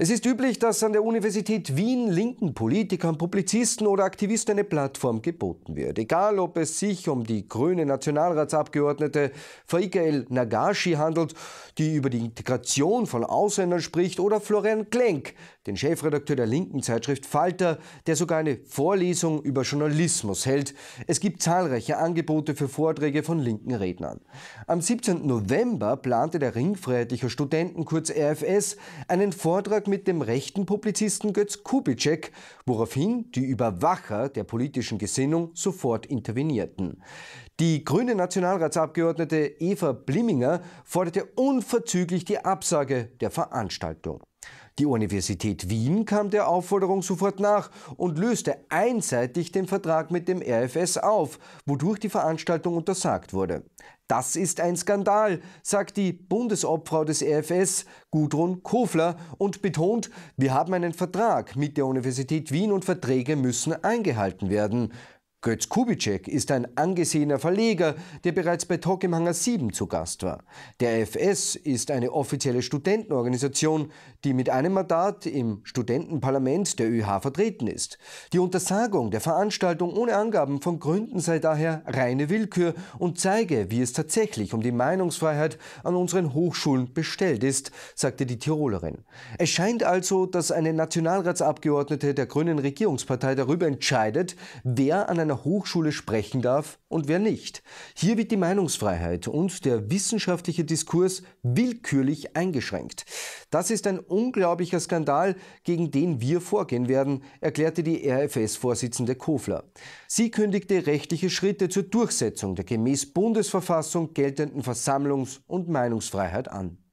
Es ist üblich, dass an der Universität Wien linken Politikern, Publizisten oder Aktivisten eine Plattform geboten wird. Egal, ob es sich um die grüne Nationalratsabgeordnete Faika El Nagashi handelt, die über die Integration von Ausländern spricht, oder Florian Klenk, den Chefredakteur der linken Zeitschrift Falter, der sogar eine Vorlesung über Journalismus hält. Es gibt zahlreiche Angebote für Vorträge von linken Rednern. Am 17. November plante der Ring Studenten, kurz RFS, einen Vortrag mit dem rechten Publizisten Götz Kubitschek, woraufhin die Überwacher der politischen Gesinnung sofort intervenierten. Die grüne Nationalratsabgeordnete Eva Blimminger forderte unverzüglich die Absage der Veranstaltung. Die Universität Wien kam der Aufforderung sofort nach und löste einseitig den Vertrag mit dem RFS auf, wodurch die Veranstaltung untersagt wurde. Das ist ein Skandal, sagt die Bundesobfrau des RFS Gudrun Kofler und betont, wir haben einen Vertrag mit der Universität Wien und Verträge müssen eingehalten werden. Götz Kubitschek ist ein angesehener Verleger, der bereits bei Talk im Hangar 7 zu Gast war. Der FS ist eine offizielle Studentenorganisation, die mit einem Mandat im Studentenparlament der ÖH vertreten ist. Die Untersagung der Veranstaltung ohne Angaben von Gründen sei daher reine Willkür und zeige, wie es tatsächlich um die Meinungsfreiheit an unseren Hochschulen bestellt ist, sagte die Tirolerin. Es scheint also, dass eine Nationalratsabgeordnete der Grünen Regierungspartei darüber entscheidet, wer an einer einer Hochschule sprechen darf und wer nicht. Hier wird die Meinungsfreiheit und der wissenschaftliche Diskurs willkürlich eingeschränkt. Das ist ein unglaublicher Skandal, gegen den wir vorgehen werden, erklärte die RFS-Vorsitzende Kofler. Sie kündigte rechtliche Schritte zur Durchsetzung der gemäß Bundesverfassung geltenden Versammlungs- und Meinungsfreiheit an.